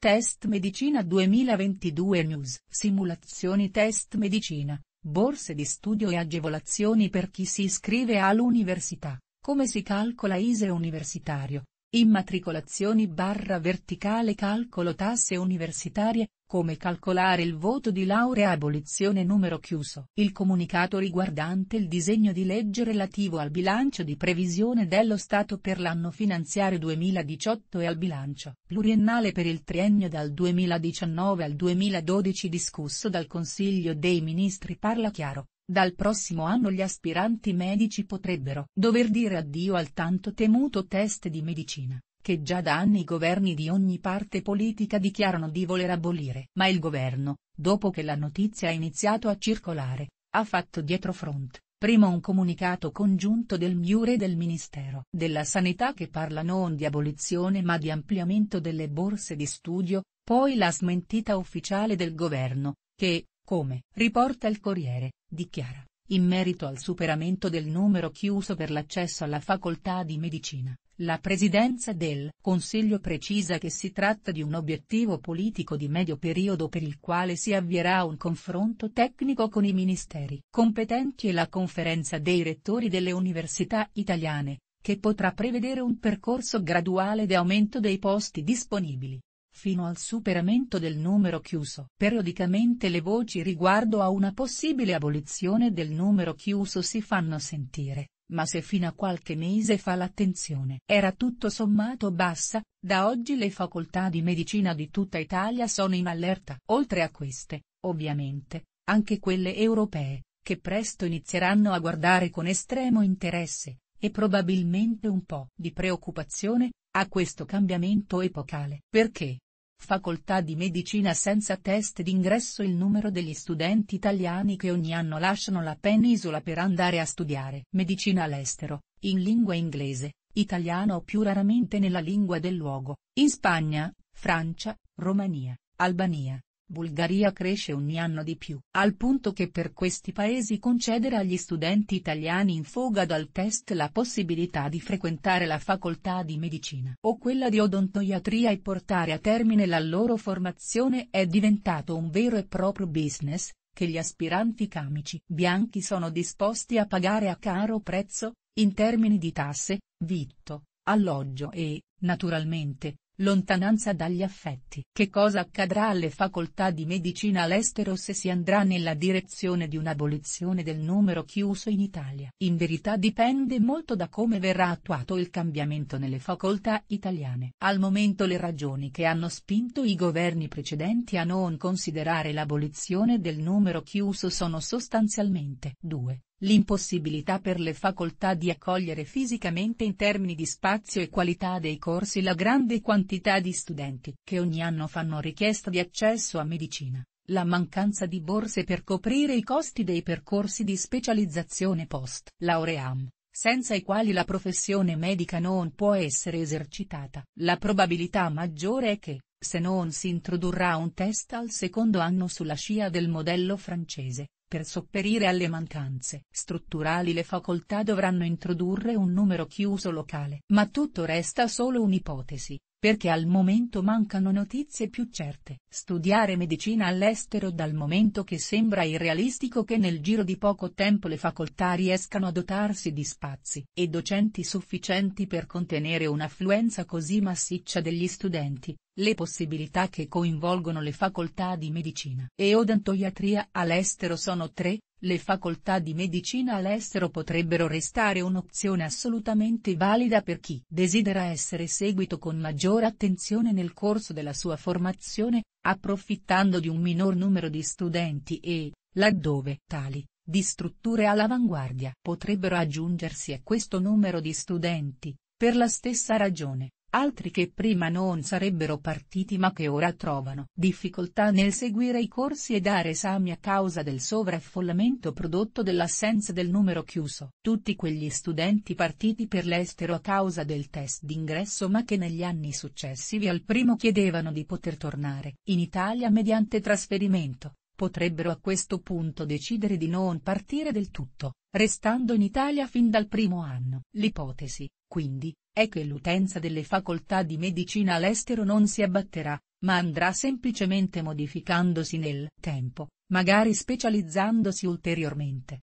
Test Medicina 2022 News Simulazioni Test Medicina, borse di studio e agevolazioni per chi si iscrive all'università, come si calcola ISE universitario, immatricolazioni barra verticale calcolo tasse universitarie, come calcolare il voto di laurea abolizione numero chiuso. Il comunicato riguardante il disegno di legge relativo al bilancio di previsione dello Stato per l'anno finanziario 2018 e al bilancio pluriennale per il triennio dal 2019 al 2012 discusso dal Consiglio dei Ministri parla chiaro. Dal prossimo anno gli aspiranti medici potrebbero dover dire addio al tanto temuto test di medicina che già da anni i governi di ogni parte politica dichiarano di voler abolire. Ma il governo, dopo che la notizia ha iniziato a circolare, ha fatto dietro dietrofront, prima un comunicato congiunto del MIUR e del Ministero della Sanità che parla non di abolizione ma di ampliamento delle borse di studio, poi la smentita ufficiale del governo, che, come riporta il Corriere, dichiara in merito al superamento del numero chiuso per l'accesso alla facoltà di medicina, la presidenza del Consiglio precisa che si tratta di un obiettivo politico di medio periodo per il quale si avvierà un confronto tecnico con i ministeri competenti e la conferenza dei rettori delle università italiane, che potrà prevedere un percorso graduale di aumento dei posti disponibili fino al superamento del numero chiuso. Periodicamente le voci riguardo a una possibile abolizione del numero chiuso si fanno sentire, ma se fino a qualche mese fa l'attenzione era tutto sommato bassa, da oggi le facoltà di medicina di tutta Italia sono in allerta. Oltre a queste, ovviamente, anche quelle europee, che presto inizieranno a guardare con estremo interesse, e probabilmente un po' di preoccupazione, a questo cambiamento epocale. Perché, Facoltà di Medicina senza test d'ingresso il numero degli studenti italiani che ogni anno lasciano la penisola per andare a studiare medicina all'estero, in lingua inglese, italiano o più raramente nella lingua del luogo, in Spagna, Francia, Romania, Albania, Bulgaria cresce ogni anno di più, al punto che per questi paesi concedere agli studenti italiani in foga dal test la possibilità di frequentare la facoltà di medicina o quella di odontoiatria e portare a termine la loro formazione è diventato un vero e proprio business, che gli aspiranti camici bianchi sono disposti a pagare a caro prezzo, in termini di tasse, vitto, alloggio e, naturalmente, Lontananza dagli affetti. Che cosa accadrà alle facoltà di medicina all'estero se si andrà nella direzione di un'abolizione del numero chiuso in Italia? In verità dipende molto da come verrà attuato il cambiamento nelle facoltà italiane. Al momento le ragioni che hanno spinto i governi precedenti a non considerare l'abolizione del numero chiuso sono sostanzialmente due. L'impossibilità per le facoltà di accogliere fisicamente in termini di spazio e qualità dei corsi la grande quantità di studenti che ogni anno fanno richiesta di accesso a medicina, la mancanza di borse per coprire i costi dei percorsi di specializzazione post lauream senza i quali la professione medica non può essere esercitata. La probabilità maggiore è che, se non si introdurrà un test al secondo anno sulla scia del modello francese, per sopperire alle mancanze strutturali le facoltà dovranno introdurre un numero chiuso locale. Ma tutto resta solo un'ipotesi, perché al momento mancano notizie più certe. Studiare medicina all'estero dal momento che sembra irrealistico che nel giro di poco tempo le facoltà riescano a dotarsi di spazi e docenti sufficienti per contenere un'affluenza così massiccia degli studenti, le possibilità che coinvolgono le facoltà di medicina e odontoiatria all'estero sono tre, le facoltà di medicina all'estero potrebbero restare un'opzione assolutamente valida per chi desidera essere seguito con maggiore attenzione nel corso della sua formazione, approfittando di un minor numero di studenti e, laddove tali, di strutture all'avanguardia potrebbero aggiungersi a questo numero di studenti, per la stessa ragione altri che prima non sarebbero partiti ma che ora trovano difficoltà nel seguire i corsi e dare esami a causa del sovraffollamento prodotto dall'assenza del numero chiuso. Tutti quegli studenti partiti per l'estero a causa del test d'ingresso ma che negli anni successivi al primo chiedevano di poter tornare in Italia mediante trasferimento, potrebbero a questo punto decidere di non partire del tutto, restando in Italia fin dal primo anno. L'ipotesi, quindi, è che l'utenza delle facoltà di medicina all'estero non si abbatterà, ma andrà semplicemente modificandosi nel tempo, magari specializzandosi ulteriormente.